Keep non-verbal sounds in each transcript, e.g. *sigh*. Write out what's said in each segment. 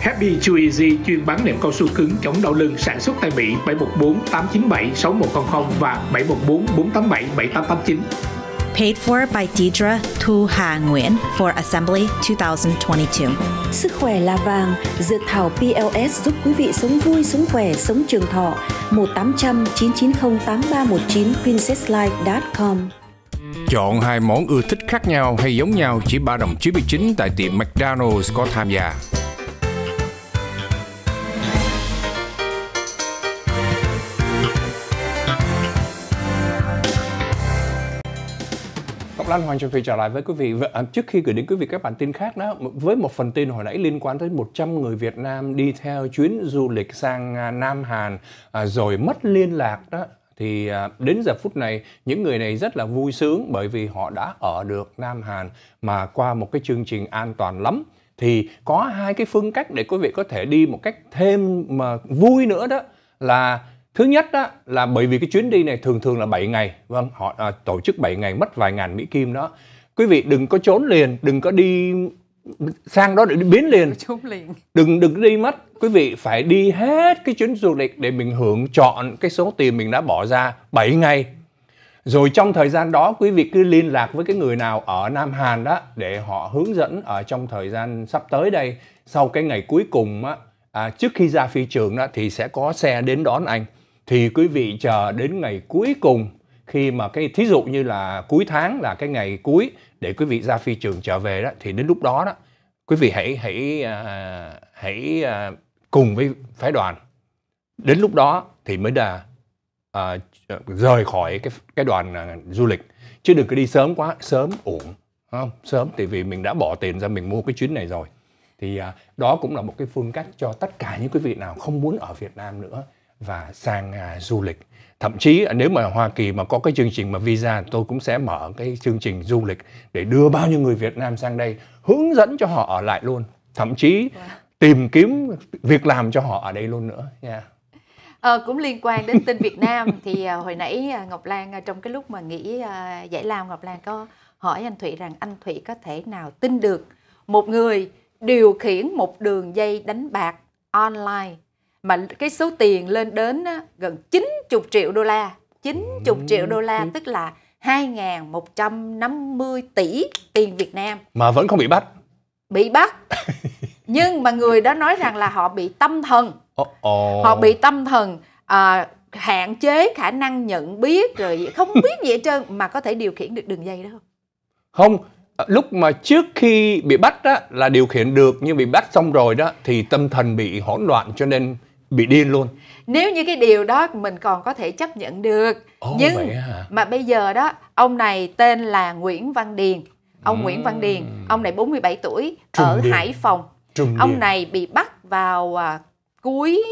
Happy Chew Easy chuyên bán nệm cao su cứng chống đau lưng sản xuất tại Mỹ 714 897 6100 và 714 487 7889. Paid for by Deidre Thu Hà Nguyễn for Assembly 2022. Sức khỏe là vàng, dược thảo PLS giúp quý vị sống vui, sống khỏe, sống trường thọ. 1800 990 8319 princesslife.com Chọn hai món ưa thích khác nhau hay giống nhau chỉ 3 đồng 99 tại tiệm McDonald's có tham gia. Lan Hoàng Trần Thùy trở lại với quý vị. À, trước khi gửi đến quý vị các bản tin khác đó, với một phần tin hồi nãy liên quan tới 100 người Việt Nam đi theo chuyến du lịch sang à, Nam Hàn à, rồi mất liên lạc đó thì đến giờ phút này những người này rất là vui sướng bởi vì họ đã ở được Nam Hàn mà qua một cái chương trình an toàn lắm thì có hai cái phương cách để quý vị có thể đi một cách thêm mà vui nữa đó là Thứ nhất đó là bởi vì cái chuyến đi này thường thường là 7 ngày, vâng, họ à, tổ chức 7 ngày mất vài ngàn Mỹ kim đó. Quý vị đừng có trốn liền, đừng có đi sang đó để biến liền. Trốn liền. Đừng đừng đi mất, quý vị phải đi hết cái chuyến du lịch để mình hưởng chọn cái số tiền mình đã bỏ ra 7 ngày. Rồi trong thời gian đó quý vị cứ liên lạc với cái người nào ở Nam Hàn đó để họ hướng dẫn ở trong thời gian sắp tới đây sau cái ngày cuối cùng á, à, trước khi ra phi trường đó thì sẽ có xe đến đón anh thì quý vị chờ đến ngày cuối cùng khi mà cái thí dụ như là cuối tháng là cái ngày cuối để quý vị ra phi trường trở về đó thì đến lúc đó đó quý vị hãy hãy à, hãy à, cùng với phái đoàn đến lúc đó thì mới là à, rời khỏi cái cái đoàn à, du lịch chứ đừng có đi sớm quá sớm uổng không sớm thì vì mình đã bỏ tiền ra mình mua cái chuyến này rồi thì à, đó cũng là một cái phương cách cho tất cả những quý vị nào không muốn ở Việt Nam nữa và sang à, du lịch thậm chí à, nếu mà Hoa Kỳ mà có cái chương trình mà visa tôi cũng sẽ mở cái chương trình du lịch để đưa bao nhiêu người Việt Nam sang đây hướng dẫn cho họ ở lại luôn thậm chí tìm kiếm việc làm cho họ ở đây luôn nữa nha yeah. à, cũng liên quan đến tin Việt Nam *laughs* thì à, hồi nãy à, Ngọc Lan trong cái lúc mà nghỉ giải lao Ngọc Lan có hỏi anh Thụy rằng anh Thụy có thể nào tin được một người điều khiển một đường dây đánh bạc online mà cái số tiền lên đến gần 90 triệu đô la 90 ừ. triệu đô la ừ. tức là 2.150 tỷ tiền Việt Nam mà vẫn không bị bắt bị bắt *laughs* nhưng mà người đó nói rằng là họ bị tâm thần oh, oh. họ bị tâm thần à, hạn chế khả năng nhận biết rồi không biết gì hết trơn mà có thể điều khiển được đường dây đó không không à, lúc mà trước khi bị bắt đó là điều khiển được nhưng bị bắt xong rồi đó thì tâm thần bị hỗn loạn cho nên bị điên luôn nếu như cái điều đó mình còn có thể chấp nhận được Ồ, nhưng mà bây giờ đó ông này tên là Nguyễn Văn Điền ông ừ. Nguyễn Văn Điền ông này 47 tuổi Trùng ở Điền. Hải Phòng Trùng ông Điền. này bị bắt vào à, cuối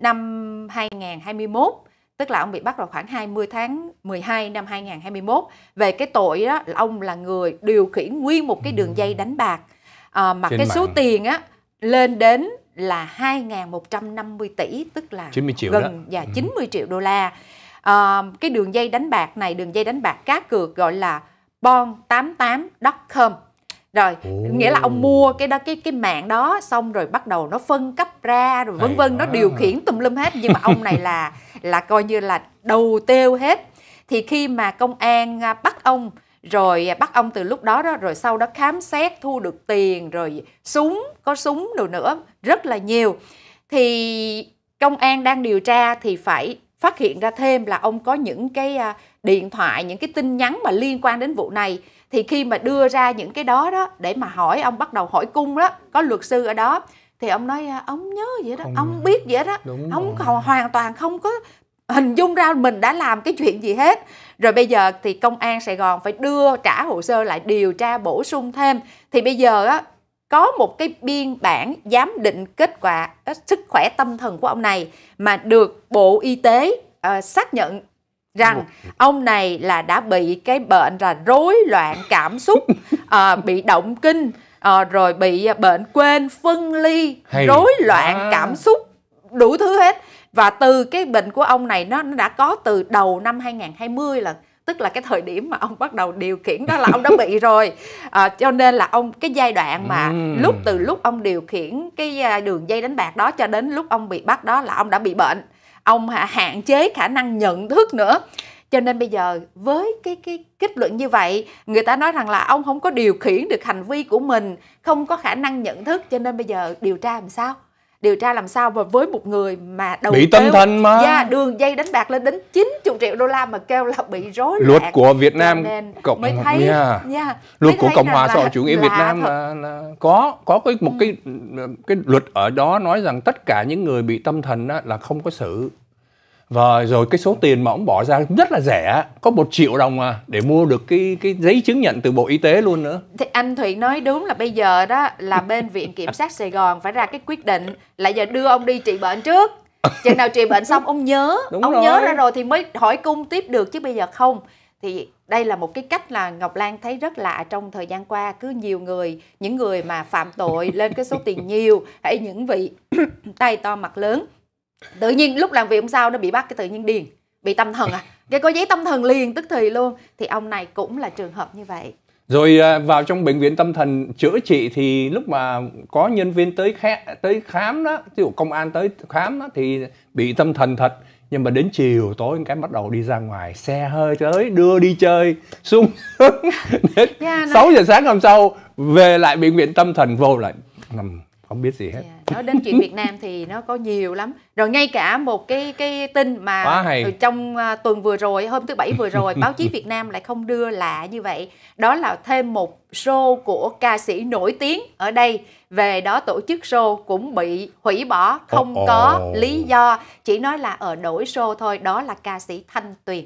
năm 2021 tức là ông bị bắt vào khoảng 20 tháng 12 năm 2021 về cái tội đó là ông là người điều khiển nguyên một cái đường dây đánh bạc à, mà Trên cái mạng. số tiền á lên đến là 2.150 tỷ tức là 90 triệu gần đó. và dạ, 90 ừ. triệu đô la. À, cái đường dây đánh bạc này đường dây đánh bạc cá cược gọi là bon88.com rồi Ồ. nghĩa là ông mua cái đó cái cái mạng đó xong rồi bắt đầu nó phân cấp ra rồi vân vân nó điều khiển tùm lum hết nhưng mà ông này là là coi như là đầu tiêu hết thì khi mà công an à, bắt ông rồi à, bắt ông từ lúc đó đó rồi sau đó khám xét thu được tiền rồi súng có súng đồ nữa rất là nhiều thì công an đang điều tra thì phải phát hiện ra thêm là ông có những cái à, điện thoại những cái tin nhắn mà liên quan đến vụ này thì khi mà đưa ra những cái đó đó để mà hỏi ông bắt đầu hỏi cung đó có luật sư ở đó thì ông nói à, ông nhớ vậy đó không ông biết vậy đó ông rồi. hoàn toàn không có hình dung ra mình đã làm cái chuyện gì hết rồi bây giờ thì công an Sài Gòn phải đưa trả hồ sơ lại điều tra bổ sung thêm thì bây giờ á, có một cái biên bản giám định kết quả ờ, sức khỏe tâm thần của ông này mà được Bộ Y tế uh, xác nhận rằng ông này là đã bị cái bệnh là rối loạn cảm xúc, uh, *laughs* bị động kinh, uh, rồi bị bệnh quên, phân ly, Hay. rối loạn à. cảm xúc đủ thứ hết và từ cái bệnh của ông này nó, nó đã có từ đầu năm 2020 là tức là cái thời điểm mà ông bắt đầu điều khiển đó là ông đã bị rồi à, cho nên là ông cái giai đoạn mà lúc từ lúc ông điều khiển cái à, đường dây đánh bạc đó cho đến lúc ông bị bắt đó là ông đã bị bệnh ông hạn chế khả năng nhận thức nữa cho nên bây giờ với cái cái kết luận như vậy người ta nói rằng là ông không có điều khiển được hành vi của mình không có khả năng nhận thức cho nên bây giờ điều tra làm sao điều tra làm sao và với một người mà đầu bị tâm thần mà yeah, dạ, đường dây đánh bạc lên đến 90 triệu đô la mà kêu là bị rối luật của Việt Nam cộng mới yeah. yeah, luật của Cộng hòa xã hội chủ nghĩa Việt Nam là, là có có cái một cái ừ. cái luật ở đó nói rằng tất cả những người bị tâm thần đó là không có xử và rồi cái số tiền mà ông bỏ ra rất là rẻ có một triệu đồng à để mua được cái cái giấy chứng nhận từ bộ y tế luôn nữa thì anh thụy nói đúng là bây giờ đó là bên viện kiểm sát sài gòn phải ra cái quyết định là giờ đưa ông đi trị bệnh trước chừng nào trị bệnh xong ông nhớ đúng ông rồi. nhớ ra rồi thì mới hỏi cung tiếp được chứ bây giờ không thì đây là một cái cách là Ngọc Lan thấy rất lạ trong thời gian qua cứ nhiều người những người mà phạm tội lên cái số tiền nhiều hay những vị *coughs* tay to mặt lớn tự nhiên lúc làm việc ông sao nó bị bắt cái tự nhiên điền bị tâm thần à *laughs* cái có giấy tâm thần liền tức thì luôn thì ông này cũng là trường hợp như vậy rồi à, vào trong bệnh viện tâm thần chữa trị thì lúc mà có nhân viên tới khé, tới khám đó ví dụ công an tới khám đó, thì bị tâm thần thật nhưng mà đến chiều tối cái bắt đầu đi ra ngoài xe hơi tới đưa đi chơi sung đến yeah, 6 giờ sáng hôm sau về lại bệnh viện tâm thần vô lại nằm không biết gì hết yeah. Dạ, nói đến chuyện Việt Nam thì nó có nhiều lắm rồi ngay cả một cái cái tin mà trong à, tuần vừa rồi hôm thứ bảy vừa rồi báo chí Việt Nam lại không đưa lạ như vậy đó là thêm một show của ca sĩ nổi tiếng ở đây về đó tổ chức show cũng bị hủy bỏ không oh, oh. có lý do chỉ nói là ở đổi show thôi đó là ca sĩ Thanh Tuyền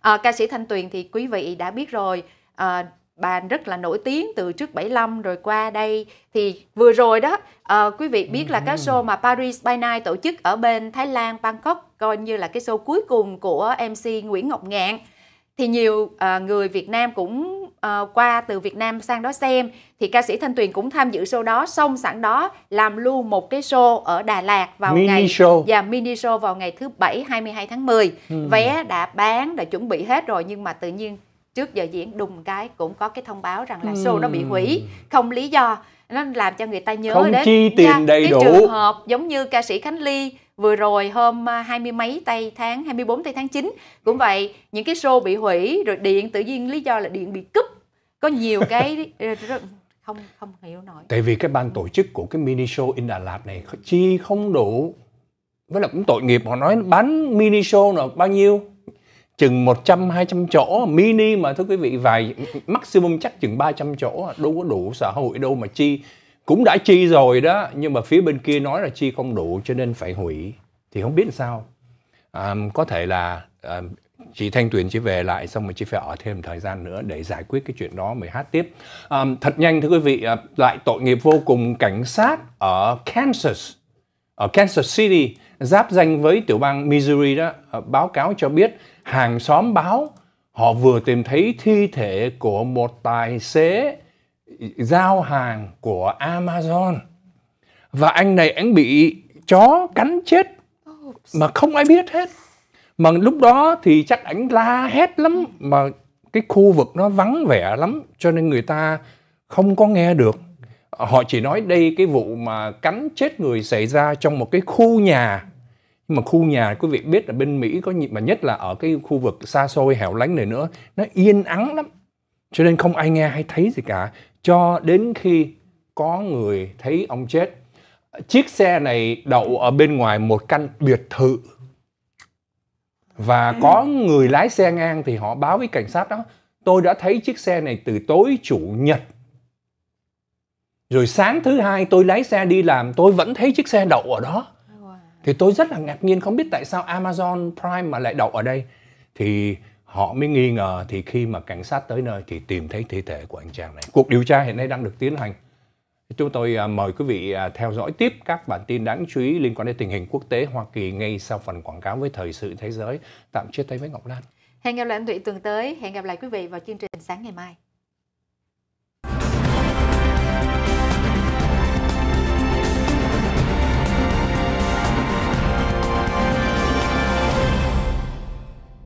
à, ca sĩ Thanh Tuyền thì quý vị đã biết rồi à, bàn rất là nổi tiếng từ trước 75 rồi qua đây thì vừa rồi đó uh, quý vị biết là cái ừ. show mà Paris by Night tổ chức ở bên Thái Lan Bangkok coi như là cái show cuối cùng của MC Nguyễn Ngọc Ngạn thì nhiều uh, người Việt Nam cũng uh, qua từ Việt Nam sang đó xem thì ca sĩ Thanh Tuyền cũng tham dự show đó xong sẵn đó làm luôn một cái show ở Đà Lạt vào mini ngày show. và dạ, mini show vào ngày thứ bảy 22 tháng 10 ừ. vé đã bán đã chuẩn bị hết rồi nhưng mà tự nhiên trước giờ diễn đùng cái cũng có cái thông báo rằng là show nó bị hủy không lý do nó làm cho người ta nhớ không đến chi tiền đầy cái đủ trường hợp giống như ca sĩ Khánh Ly vừa rồi hôm à, hai mươi mấy tây tháng 24 tây tháng 9 cũng vậy những cái show bị hủy rồi điện tự nhiên lý do là điện bị cúp có nhiều cái *laughs* không không hiểu nổi tại vì cái ban tổ chức của cái mini show in Đà Lạt này chi không đủ với là cũng tội nghiệp họ nói bán mini show là bao nhiêu chừng 100 200 chỗ mini mà thưa quý vị vài maximum chắc chừng 300 chỗ đâu có đủ xã hội đâu mà chi cũng đã chi rồi đó nhưng mà phía bên kia nói là chi không đủ cho nên phải hủy thì không biết sao à, có thể là à, chị Thanh Tuyền chỉ về lại xong mà chị phải ở thêm thời gian nữa để giải quyết cái chuyện đó mới hát tiếp à, thật nhanh thưa quý vị à, lại tội nghiệp vô cùng cảnh sát ở Kansas ở Kansas City giáp danh với tiểu bang Missouri đó à, báo cáo cho biết hàng xóm báo họ vừa tìm thấy thi thể của một tài xế giao hàng của Amazon và anh này anh bị chó cắn chết mà không ai biết hết mà lúc đó thì chắc ảnh la hét lắm mà cái khu vực nó vắng vẻ lắm cho nên người ta không có nghe được họ chỉ nói đây cái vụ mà cắn chết người xảy ra trong một cái khu nhà nhưng mà khu nhà quý vị biết là bên Mỹ có nhịp mà nhất là ở cái khu vực xa xôi hẻo lánh này nữa nó yên ắng lắm cho nên không ai nghe hay thấy gì cả cho đến khi có người thấy ông chết chiếc xe này đậu ở bên ngoài một căn biệt thự và có ừ. người lái xe ngang thì họ báo với cảnh sát đó tôi đã thấy chiếc xe này từ tối chủ nhật rồi sáng thứ hai tôi lái xe đi làm tôi vẫn thấy chiếc xe đậu ở đó thì tôi rất là ngạc nhiên không biết tại sao Amazon Prime mà lại đậu ở đây thì họ mới nghi ngờ thì khi mà cảnh sát tới nơi thì tìm thấy thi thể của anh chàng này cuộc điều tra hiện nay đang được tiến hành chúng tôi à, mời quý vị à, theo dõi tiếp các bản tin đáng chú ý liên quan đến tình hình quốc tế Hoa Kỳ ngay sau phần quảng cáo với thời sự thế giới tạm chia tay với Ngọc Lan hẹn gặp lại anh Thụy tuần tới hẹn gặp lại quý vị vào chương trình sáng ngày mai